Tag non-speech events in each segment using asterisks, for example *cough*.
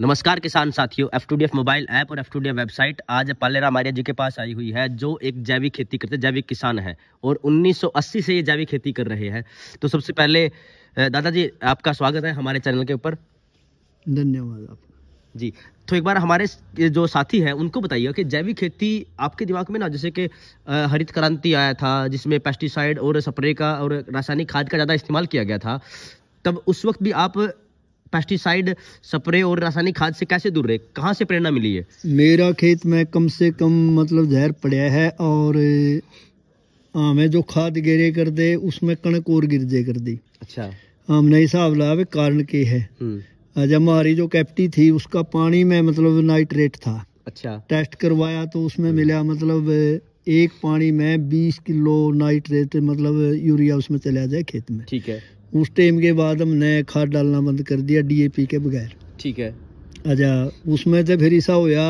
नमस्कार किसान साथियों F two D F mobile app और F two D F website आज पालेरा मारिया जी के पास आई हुई है जो एक जैविक खेती करते जैविक किसान है और 1980 से ये जैविक खेती कर रहे हैं तो सबसे पहले दादाजी आपका स्वागत है हमारे चैनल के ऊपर धन्यवाद आप जी तो एक बार हमारे जो साथी हैं उनको बताइए कि जैविक खेती आपके दिमाग में ना जैसे कि हरित क्रांति आया था जिसमें पेस्टिसाइड और स्प्रे का और रासायनिक खाद का ज़्यादा इस्तेमाल किया गया था तब उस वक्त भी आप पेस्टिसाइड स्प्रे और रासायनिक खाद से कैसे दूर रहे कहाँ से प्रेरणा मिली है मेरा खेत में कम से कम मतलब जहर पड़ा है और हमें जो खाद गेरे कर दे उसमें कणक और गिरजे कर दी अच्छा हमने हिसाब लगाया कारण के है हम्म। जब हमारी जो कैप्टी थी उसका पानी में मतलब नाइट्रेट था अच्छा टेस्ट करवाया तो उसमें हम्म। मिला मतलब एक पानी में बीस किलो नाइट्रेट मतलब यूरिया उसमें चला जाए खेत में ठीक है उस टाइम के बाद हमने खाद डालना बंद कर दिया डीएपी के बगैर ठीक है अच्छा उसमें तो फिर ऐसा होया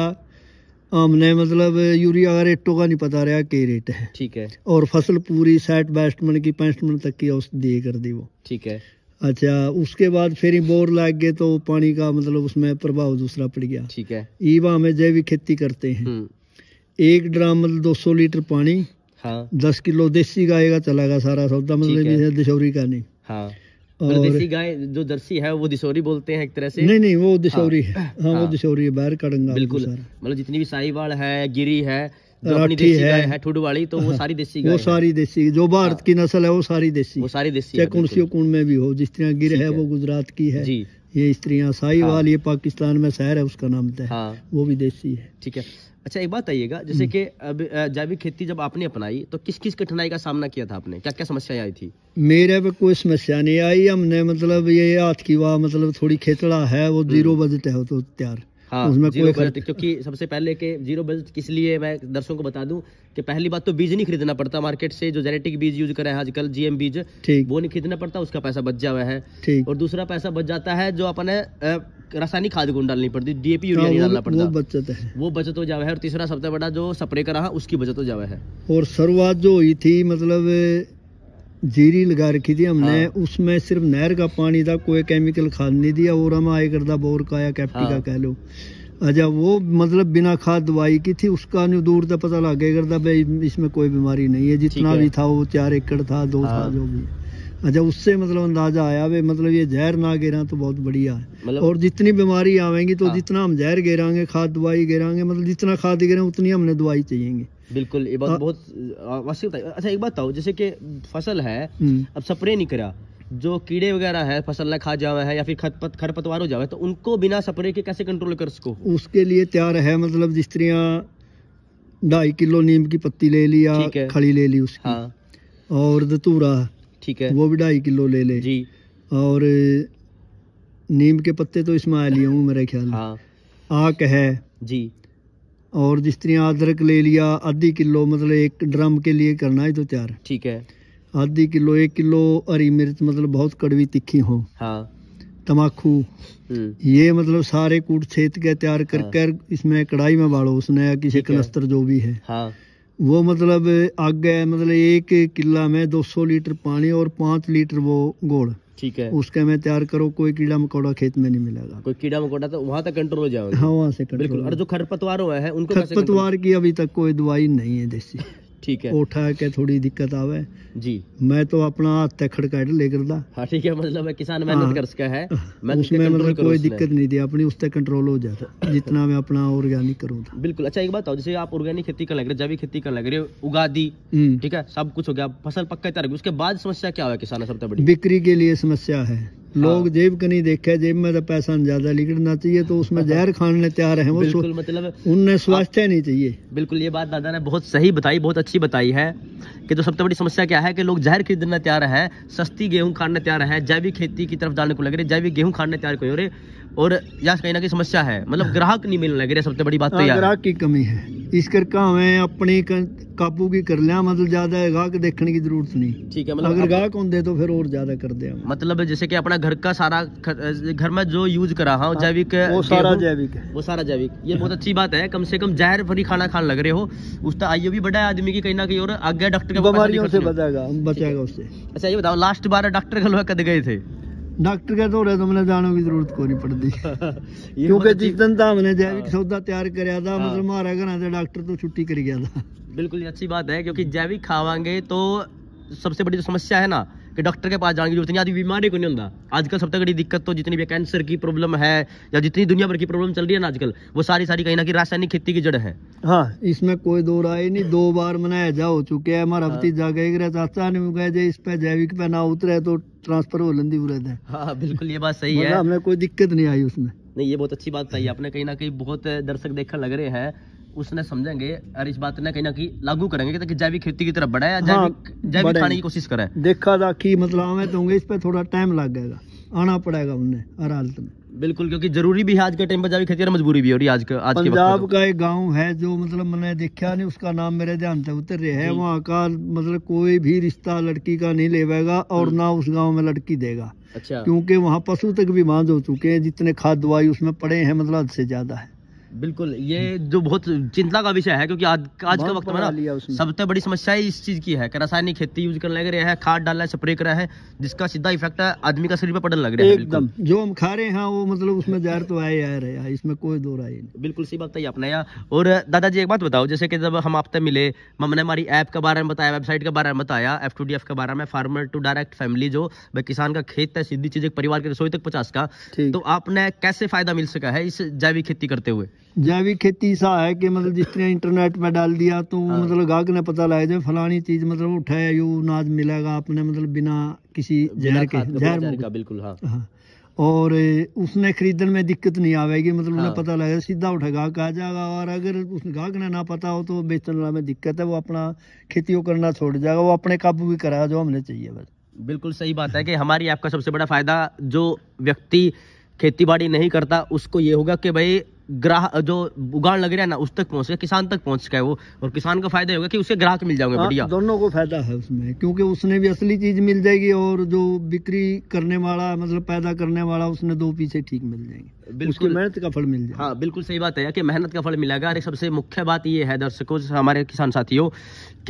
हमने मतलब यूरिया का रेटों का नहीं पता रहा के रेट है ठीक है और फसल पूरी साठ बैस्ट मन की पैंसठ मन तक की औसत दिए कर दी वो ठीक है अच्छा उसके बाद फिर बोर लग गए तो पानी का मतलब उसमें प्रभाव दूसरा पड़ गया ठीक है ईवा हमें जैविक खेती करते हैं हम्म। एक ड्राम मतलब दो सौ लीटर पानी हाँ। दस किलो देसी गाय का चला गया सारा सौदा मतलब दशहरी का नहीं हाँ मतलब जो है वो बोलते है गिरी है वाली तो हाँ। सारी जो भारत हाँ। की नस्ल है वो सारी देसी सारी कुंड में भी हो जिस तरह गिर है वो गुजरात की है ये स्त्रियाँ साहिवाल हाँ। ये पाकिस्तान में शहर है उसका नाम तो वो भी देसी है ठीक है अच्छा एक बात आइएगा जैसे हम्म। कि अब जैविक खेती जब आपने अपनाई तो किस किस कठिनाई का सामना किया था आपने क्या क्या समस्याएं आई थी मेरे पे कोई समस्या नहीं आई हमने मतलब ये हाथ की वाह मतलब थोड़ी खेतड़ा है वो हम्म। जीरो बजट है वो तो तैयार हाँ, उसमें जीरो बजट क्योंकि सबसे पहले के जीरो बजट किस लिए मैं दर्शकों को बता दूं कि पहली बात तो बीज नहीं खरीदना पड़ता मार्केट से जो जेनेटिक बीज यूज हैं आजकल जीएम बीज वो नहीं खरीदना पड़ता उसका पैसा बच जा हुआ है और दूसरा पैसा बच जाता है जो अपने रासायनिक खाद गुण डालनी पड़ती डीएपी यूरिया हाँ, नहीं डालना पड़ता वो बचत है वो बचत हो जावे है और तीसरा सबसे बड़ा जो स्प्रे करा उसकी बचत हो जावे है और शुरुआत जो हुई थी मतलब जीरी लगा रखी थी हमने हाँ। उसमें सिर्फ नहर का पानी था कोई केमिकल खाद नहीं दिया और हम आए करदा बोर का या कैप्टी का कह लो अच्छा वो मतलब बिना खाद दवाई की थी उसका नहीं दूर तक पता लग गया करता भाई इसमें कोई बीमारी नहीं है जितना भी था वो चार एकड़ था दो हाँ। था जो भी अच्छा उससे मतलब अंदाजा आया वे मतलब ये जहर ना गिरा तो बहुत बढ़िया है मतलब और जितनी बीमारी आवेंगी तो हाँ। जितना हम जहर गिराएंगे खाद दवाई गिराएंगे मतलब जितना खाद गिरा उतनी हमने दवाई चाहिएगी बिल्कुल ये बात हाँ। बहुत अच्छा एक बात बताओ जैसे कि फसल है हम्म। अब स्प्रे नहीं करा जो कीड़े वगैरह है फसल ना खा जावे है या फिर खरपतवार हो जावे तो उनको बिना स्प्रे के कैसे कंट्रोल कर सको उसके लिए तैयार है मतलब जिस तरह ढाई किलो नीम की पत्ती ले लिया खड़ी ले ली उसकी हाँ। और धतूरा ठीक है वो भी ढाई किलो ले ले जी और नीम के पत्ते तो इसमें आ लिया हूँ मेरे ख्याल हाँ आक है जी और जिस तरह अदरक ले लिया आधी किलो मतलब एक ड्रम के लिए करना है तो तैयार ठीक है आधी किलो एक किलो हरी मिर्च मतलब बहुत कड़वी तिखी हो हाँ तमाखू हम्म। ये मतलब सारे कूट छेद के तैयार कर हाँ। कर इसमें कढ़ाई में बाड़ो उसने या किसी कलस्तर जो भी है हाँ। वो मतलब आग है मतलब एक किला में 200 लीटर पानी और पांच लीटर वो गोड़ ठीक है उसके में तैयार करो कोई कीड़ा मकोड़ा खेत में नहीं मिलेगा कोई कीड़ा मकोड़ा तो वहाँ तक कंट्रोल हो जाएगा हाँ वहाँ से कंट्रोल और जो खरपतवार हुआ है उनको खरपतवार की अभी तक कोई दवाई नहीं है देसी *laughs* ठीक है उठा के थोड़ी दिक्कत आवे जी मैं तो अपना हाथ तखड़ काट ले करदा हाँ ठीक है मतलब है किसान मेहनत हाँ, कर सका है मैं उसमें मतलब कोई दिक्कत नहीं थी अपनी उससे कंट्रोल हो जाता हाँ। जितना मैं अपना ऑर्गेनिक करूँ बिल्कुल अच्छा एक बात जैसे आप ऑर्गेनिक खेती कर लग रहे जैविक खेती कर लग रहे हो उगा दी हम्म। ठीक है सब कुछ हो गया फसल पक्का उसके बाद समस्या क्या हुआ किसान सबसे बड़ी बिक्री के लिए समस्या है लोग हाँ। जेब का नहीं देखे जेब में तो पैसा ज्यादा लिखना चाहिए तो उसमें हाँ। जहर खाने तैयार है बिल्कुल मतलब उनने स्वास्थ्य नहीं चाहिए बिल्कुल ये बात दादा ने बहुत सही बताई बहुत अच्छी बताई है कि जो सबसे बड़ी समस्या क्या है कि लोग जहर खरीदना तैयार है सस्ती गेहूँ खाने तैयार है जैविक खेती की तरफ डालने को लग रही है जैविक गेहूँ खाने तैयार को हो रहे और यहाँ कहीं ना कहीं समस्या है मतलब ग्राहक नहीं मिलने लग सबसे बड़ी बात तो हाँ, यार ग्राहक की कमी है इस करके हमें अपने काबू की कर लिया मतलब ज्यादा ग्राहक देखने की जरूरत नहीं ठीक है मतलब अगर ग्राहक होंगे तो फिर और ज्यादा कर दे मतलब जैसे कि अपना घर का सारा घर में जो यूज करा हाँ, हाँ जैविक वो सारा जैविक वो सारा जैविक ये बहुत अच्छी बात है कम से कम जहर भरी खाना खाने लग रहे हो उसका आयु भी बड़ा है आदमी की कहीं ना कहीं और आगे डॉक्टर बचाएगा उससे अच्छा ये बताओ लास्ट बार डॉक्टर कद गए थे डॉक्टर का दौरे तो मैंने जाने की जरूरत को नहीं पड़ती *laughs* क्योंकि मतलब जिस दिन था मैंने जैविक सौदा तैयार कराया था मतलब हाँ। मारा घर से डॉक्टर तो छुट्टी कर गया था बिल्कुल अच्छी बात है क्योंकि जैविक खावांगे तो सबसे बड़ी जो समस्या है ना कि डॉक्टर के पास जाने की जरूरत नहीं आदमी बीमारी को नहीं होता आजकल सबसे बड़ी दिक्कत तो जितनी भी कैंसर की प्रॉब्लम है या जितनी दुनिया भर की प्रॉब्लम चल रही है ना आजकल वो सारी सारी कहीं ना कहीं रासायनिक खेती की जड़ है हाँ इसमें कोई दो राय नहीं दो बार मनाया जा हो चुके हैं हमारा हफ्ती जा गए चाचा ने कहे इस पे जैविक पे ना उतरे तो ट्रांसफर हो लंदी उड़े हाँ बिल्कुल ये बात सही है मतलब हमें कोई दिक्कत नहीं आई उसमें नहीं ये बहुत अच्छी बात सही है आपने कहीं ना कहीं बहुत दर्शक देखकर लग रहे हैं उसने समझेंगे और इस बात ने कहीं ना कहीं लागू करेंगे कि जैविक खेती की तरफ बढ़ाया हाँ, जैविक जैविक खाने की कोशिश करें देखा था कि मतलब हमें तो इस पर थोड़ा टाइम लग जाएगा आना पड़ेगा उन्हें हर हालत में बिल्कुल क्योंकि जरूरी भी है आज के टाइम पर जैविक खेती मजबूरी भी हो रही है आज के आज पंजाब का एक गांव है जो मतलब मैंने देखा नहीं उसका नाम मेरे ध्यान से उतर रहे है वहाँ का मतलब कोई भी रिश्ता लड़की का नहीं ले और हम्म। ना उस गांव में लड़की देगा अच्छा क्योंकि वहाँ पशु तक भी बांध हो चुके हैं जितने खाद दवाई उसमें पड़े हैं मतलब हद से ज्यादा है बिल्कुल ये जो बहुत चिंता का विषय है क्योंकि आज आज का वक्त में ना सबसे बड़ी समस्या इस चीज़ की है कि रासायनिक खेती यूज करने लग रहे हैं खाद डालना है स्प्रे कर रहे हैं जिसका सीधा इफेक्ट है आदमी का शरीर पर पड़ने लग रहा है एकदम जो हम खा रहे हैं हाँ, वो मतलब उसमें जहर तो आए रहे हैं हाँ, इसमें कोई दो राय नहीं बिल्कुल सही बात है आपने और दादाजी एक बात बताओ जैसे कि जब हम आपसे मिले मम ने हमारी ऐप के बारे में बताया वेबसाइट के बारे में बताया एफ टू डी एफ के बारे में फार्मर टू डायरेक्ट फैमिली जो किसान का खेत है सीधी चीज एक परिवार के रसोई तक पचास का तो आपने कैसे फायदा मिल सका है इस जैविक खेती करते हुए जैविक खेती सा है कि मतलब जिस तरह इंटरनेट में डाल दिया तो हाँ। मतलब गाहक ने पता लगाया जाए फलानी चीज मतलब उठाया यू अनाज मिलेगा आपने मतलब बिना किसी जहर के जहर का बिल्कुल हाँ।, हाँ, और उसने खरीदने में दिक्कत नहीं आवेगी मतलब हाँ। उन्हें पता लगेगा सीधा उठा गाहक आ जाएगा और अगर उस गाहक ने ना पता हो तो बेचने वाला में दिक्कत है वो अपना खेती करना छोड़ जाएगा वो अपने काबू भी कराया जो हमने चाहिए बस बिल्कुल सही बात है कि हमारी ऐप का सबसे बड़ा फायदा जो व्यक्ति खेतीबाड़ी नहीं करता उसको ये होगा कि भाई ग्राह जो उगाड़ लग रहा है ना उस तक पहुंचे किसान तक पहुंच गए वो और किसान का फायदा होगा कि उसे ग्राहक मिल जाएंगे हाँ, बढ़िया दोनों को फायदा है उसमें क्योंकि उसने भी असली चीज मिल जाएगी और जो बिक्री करने वाला मतलब पैदा करने वाला उसने दो पीछे ठीक मिल जाएंगे बिल्कुल मेहनत का फल मिल जाए हाँ बिल्कुल सही बात है कि मेहनत का फल मिलेगा अरे सबसे मुख्य बात ये है दर्शकों हमारे किसान साथियों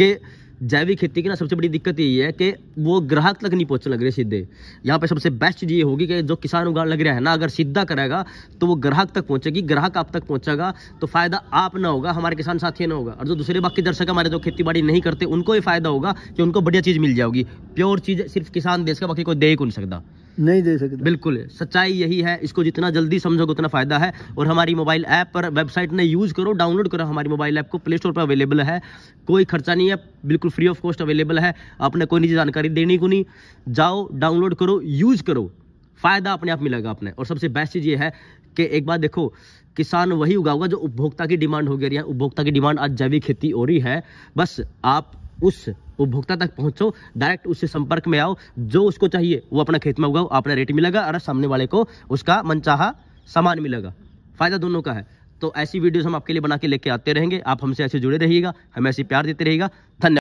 के जैविक खेती की ना सबसे बड़ी दिक्कत यही है कि वो ग्राहक तक नहीं पहुंचने लग रहे सीधे यहाँ पर सबसे बेस्ट चीज़ ये होगी कि जो किसान उगा लग रहा है ना अगर सीधा करेगा तो वो ग्राहक तक पहुंचेगी ग्राहक आप तक पहुंचेगा तो फ़ायदा आप ना होगा हमारे किसान साथी ना होगा और जो दूसरे बाकी दर्शक हमारे जो खेती बाड़ी नहीं करते उनको ये फ़ायदा होगा कि उनको बढ़िया चीज़ मिल जाएगी प्योर चीज़ सिर्फ किसान देश का बाकी कोई दे ही नहीं सकता नहीं दे सकते बिल्कुल सच्चाई यही है इसको जितना जल्दी समझोगे उतना फायदा है और हमारी मोबाइल ऐप पर वेबसाइट ने यूज़ करो डाउनलोड करो हमारी मोबाइल ऐप को प्ले स्टोर पर अवेलेबल है कोई खर्चा नहीं है बिल्कुल फ्री ऑफ कॉस्ट अवेलेबल है आपने कोई निजी जानकारी देनी को नहीं जाओ डाउनलोड करो यूज़ करो फ़ायदा अपने आप मिलेगा आपने और सबसे बेस्ट चीज़ ये है कि एक बार देखो किसान वही उगाऊगा जो उपभोक्ता की डिमांड हो गई है उपभोक्ता की डिमांड आज जैविक खेती हो रही है बस आप उस उपभोक्ता तक पहुंचो डायरेक्ट उससे संपर्क में आओ जो उसको चाहिए वो अपना खेत में उगाओ अपना रेट मिलेगा और सामने वाले को उसका मनचाहा सामान मिलेगा फ़ायदा दोनों का है तो ऐसी वीडियोस हम आपके लिए बना के लेके आते रहेंगे आप हमसे ऐसे जुड़े रहिएगा हमें ऐसे प्यार देते रहेगा धन्यवाद